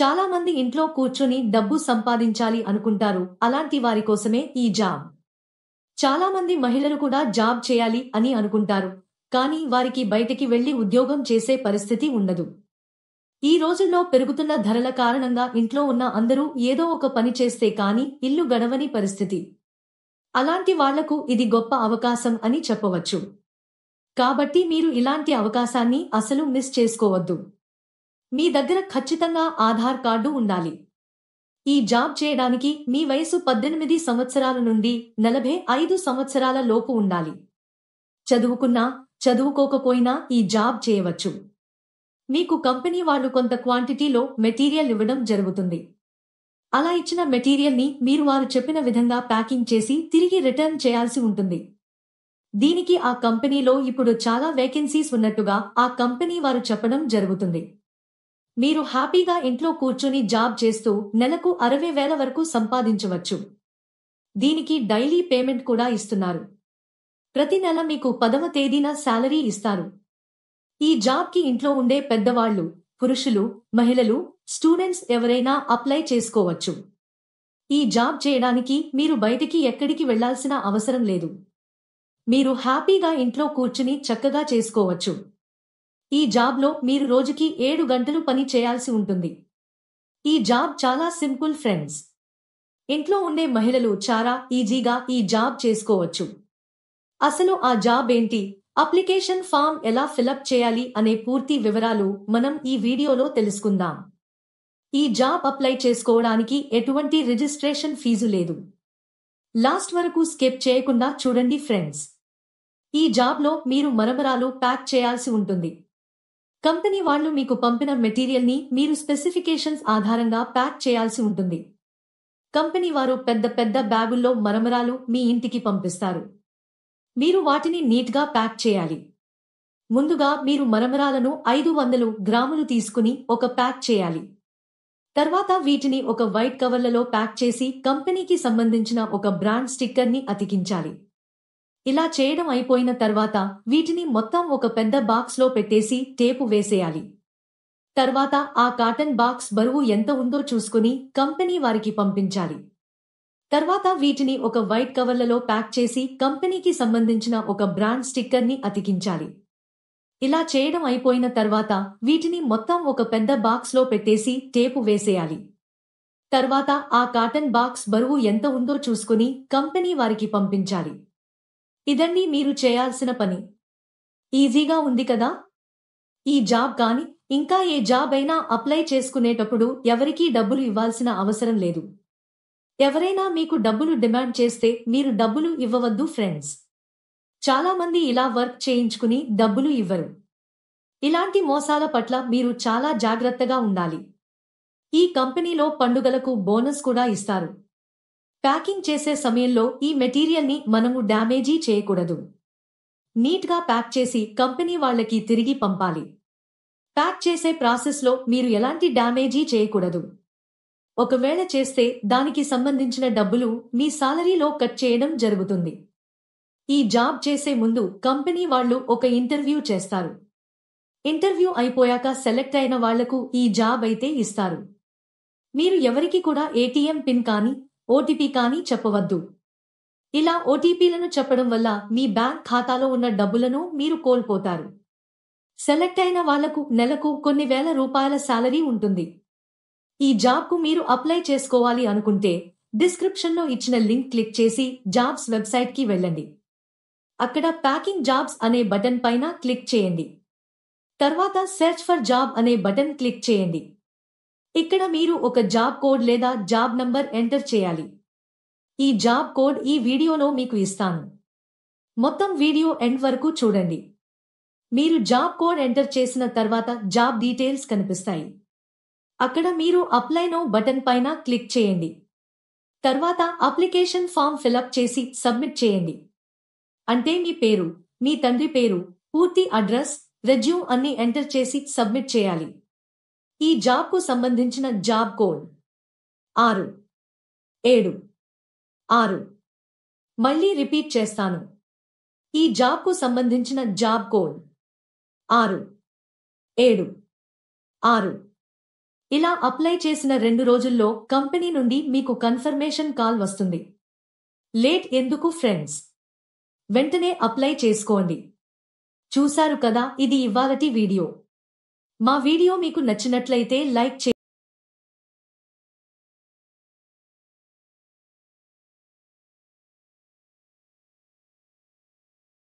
చాలామంది ఇంట్లో కూర్చొని డబ్బు సంపాదించాలి అనుకుంటారు అలాంటి వారి కోసమే ఈ జాబ్ చాలామంది మహిళలు కూడా జాబ్ చేయాలి అని అనుకుంటారు కానీ వారికి బయటికి వెళ్లి ఉద్యోగం చేసే పరిస్థితి ఉండదు ఈ రోజుల్లో పెరుగుతున్న ధరల కారణంగా ఇంట్లో ఉన్న అందరూ ఏదో ఒక పని చేస్తే కానీ ఇల్లు గడవని పరిస్థితి అలాంటి వాళ్లకు ఇది గొప్ప అవకాశం అని చెప్పవచ్చు కాబట్టి మీరు ఇలాంటి అవకాశాన్ని అసలు మిస్ చేసుకోవద్దు మీ దగ్గర ఖచ్చితంగా ఆధార్ కార్డు ఉండాలి ఈ జాబ్ చేయడానికి మీ వయసు పద్దెనిమిది సంవత్సరాల నుండి నలభై ఐదు సంవత్సరాల లోపు ఉండాలి చదువుకున్నా చదువుకోకపోయినా ఈ జాబ్ చేయవచ్చు మీకు కంపెనీ వాళ్ళు కొంత క్వాంటిటీలో మెటీరియల్ ఇవ్వడం జరుగుతుంది అలా ఇచ్చిన మెటీరియల్ని మీరు వారు చెప్పిన విధంగా ప్యాకింగ్ చేసి తిరిగి రిటర్న్ చేయాల్సి ఉంటుంది దీనికి ఆ కంపెనీలో ఇప్పుడు చాలా వేకెన్సీస్ ఉన్నట్టుగా ఆ కంపెనీ వారు చెప్పడం జరుగుతుంది మీరు హ్యాపీగా ఇంట్లో కూర్చొని జాబ్ చేస్తూ నెలకు అరవై వేల వరకు సంపాదించవచ్చు దీనికి డైలీ పేమెంట్ కూడా ఇస్తున్నారు ప్రతి నెల మీకు పదవ తేదీన శాలరీ ఇస్తారు ఈ జాబ్కి ఇంట్లో ఉండే పెద్దవాళ్లు పురుషులు మహిళలు స్టూడెంట్స్ ఎవరైనా అప్లై చేసుకోవచ్చు ఈ జాబ్ చేయడానికి మీరు బయటికి ఎక్కడికి వెళ్లాల్సిన అవసరం లేదు మీరు హ్యాపీగా ఇంట్లో కూర్చుని చక్కగా చేసుకోవచ్చు ఈ జాబ్లో మీరు రోజుకి ఏడు గంటలు పని చేయాల్సి ఉంటుంది ఈ జాబ్ చాలా సింపుల్ ఫ్రెండ్స్ ఇంట్లో ఉండే మహిళలు చాలా ఈజీగా ఈ జాబ్ చేసుకోవచ్చు అసలు ఆ జాబ్ ఏంటి అప్లికేషన్ ఫామ్ ఎలా ఫిలప్ చేయాలి అనే పూర్తి వివరాలు మనం ఈ వీడియోలో తెలుసుకుందాం ఈ జాబ్ అప్లై చేసుకోవడానికి ఎటువంటి రిజిస్ట్రేషన్ ఫీజు లేదు లాస్ట్ వరకు స్కిప్ చేయకుండా చూడండి ఫ్రెండ్స్ ఈ జాబ్లో మీరు మరమరాలు ప్యాక్ చేయాల్సి ఉంటుంది కంపెనీ వాళ్ళు మీకు పంపిన మెటీరియల్ని మీరు స్పెసిఫికేషన్స్ ఆధారంగా ప్యాక్ చేయాల్సి ఉంటుంది కంపెనీ వారు పెద్ద పెద్ద బ్యాగుల్లో మరమరాలు మీ ఇంటికి పంపిస్తారు మీరు వాటిని నీట్గా ప్యాక్ చేయాలి ముందుగా మీరు మరమరాలను ఐదు వందలు గ్రాములు తీసుకుని ఒక ప్యాక్ చేయాలి తర్వాత వీటిని ఒక వైట్ కవర్లలో ప్యాక్ చేసి కంపెనీకి సంబంధించిన ఒక బ్రాండ్ స్టిక్కర్ని అతికించాలి ఇలా చేయడం అయిపోయిన తర్వాత వీటిని మొత్తం ఒక పెద్ద బాక్స్లో పెట్టేసి టేపు వేసేయాలి తర్వాత ఆ కాటన్ బాక్స్ బరువు ఎంత ఉందో చూసుకుని కంపెనీ వారికి పంపించాలి తర్వాత వీటిని ఒక వైట్ కవర్లలో ప్యాక్ చేసి కంపెనీకి సంబంధించిన ఒక బ్రాండ్ స్టిక్కర్ని అతికించాలి ఇలా చేయడం అయిపోయిన తర్వాత వీటిని మొత్తం ఒక పెద్ద బాక్స్లో పెట్టేసి టేపు వేసేయాలి తర్వాత ఆ కాటన్ బాక్స్ బరువు ఎంత ఉందో చూసుకుని కంపెనీ వారికి పంపించాలి ఇదండి మీరు చేయాల్సిన పని ఈజీగా ఉంది కదా ఈ జాబ్ కానీ ఇంకా ఏ జాబ్ అయినా అప్లై చేసుకునేటప్పుడు ఎవరికీ డబ్బులు ఇవ్వాల్సిన అవసరం లేదు ఎవరైనా మీకు డబ్బులు డిమాండ్ చేస్తే మీరు డబ్బులు ఇవ్వవద్దు ఫ్రెండ్స్ చాలామంది ఇలా వర్క్ చేయించుకుని డబ్బులు ఇవ్వరు ఇలాంటి మోసాల పట్ల మీరు చాలా జాగ్రత్తగా ఉండాలి ఈ కంపెనీలో పండుగలకు బోనస్ కూడా ఇస్తారు ప్యాకింగ్ చేసే సమయంలో ఈ మెటీరియల్ని మనము డ్యామేజీ చేయకూడదు నీట్గా ప్యాక్ చేసి కంపెనీ వాళ్ళకి తిరిగి పంపాలి ప్యాక్ చేసే ప్రాసెస్లో మీరు ఎలాంటి డ్యామేజీ చేయకూడదు ఒకవేళ చేస్తే దానికి సంబంధించిన డబ్బులు మీ సాలరీలో కట్ చేయడం జరుగుతుంది ఈ జాబ్ చేసే ముందు కంపెనీ వాళ్ళు ఒక ఇంటర్వ్యూ చేస్తారు ఇంటర్వ్యూ అయిపోయాక సెలెక్ట్ అయిన వాళ్లకు ఈ జాబ్ అయితే ఇస్తారు మీరు ఎవరికి కూడా ఏటీఎం పిన్ కానీ ఓటీపీ కానీ చెప్పవద్దు ఇలా ఓటీపీలను చెప్పడం వల్ల మీ బ్యాంక్ ఖాతాలో ఉన్న డబ్బులను మీరు కోల్పోతారు సెలెక్ట్ అయిన వాళ్లకు నెలకు కొన్ని వేల రూపాయల శాలరీ ఉంటుంది ఈ జాబ్కు మీరు అప్లై చేసుకోవాలి అనుకుంటే డిస్క్రిప్షన్లో ఇచ్చిన లింక్ క్లిక్ చేసి జాబ్స్ వెబ్సైట్కి వెళ్ళండి అక్కడ ప్యాకింగ్ జాబ్స్ అనే బటన్ పైన క్లిక్ చేయండి తర్వాత సెర్చ్ ఫర్ జాబ్ అనే బటన్ క్లిక్ చేయండి ఇక్కడ మీరు ఒక జాబ్ కోడ్ లేదా జాబ్ నంబర్ ఎంటర్ చేయాలి ఈ జాబ్ కోడ్ ఈ వీడియోలో మీకు ఇస్తాను మొత్తం వీడియో ఎండ్ వరకు చూడండి మీరు జాబ్ కోడ్ ఎంటర్ చేసిన తర్వాత జాబ్ డీటెయిల్స్ కనిపిస్తాయి అక్కడ మీరు అప్లై నో బటన్ పైన క్లిక్ చేయండి తర్వాత అప్లికేషన్ ఫామ్ ఫిలప్ చేసి సబ్మిట్ చేయండి అంటే మీ పేరు మీ తండ్రి పేరు పూర్తి అడ్రస్ రెజ్యూమ్ అన్ని ఎంటర్ చేసి సబ్మిట్ చేయాలి ఈ జాబ్కు సంబంధించిన జాబ్ కోడ్ ఆరు ఏడు ఆరు మళ్ళీ రిపీట్ చేస్తాను ఈ జాబ్కు సంబంధించిన జాబ్ కోడ్ ఆరు ఏడు ఆరు ఇలా అప్లై చేసిన రెండు రోజుల్లో కంపెనీ నుండి మీకు కన్ఫర్మేషన్ కాల్ వస్తుంది లేట్ ఎందుకు ఫ్రెండ్స్ వెంటనే అప్లై చేసుకోండి చూశారు కదా ఇది ఇవాళటి వీడియో మా వీడియో మీకు నచ్చినట్లయితే లైక్ చేయండి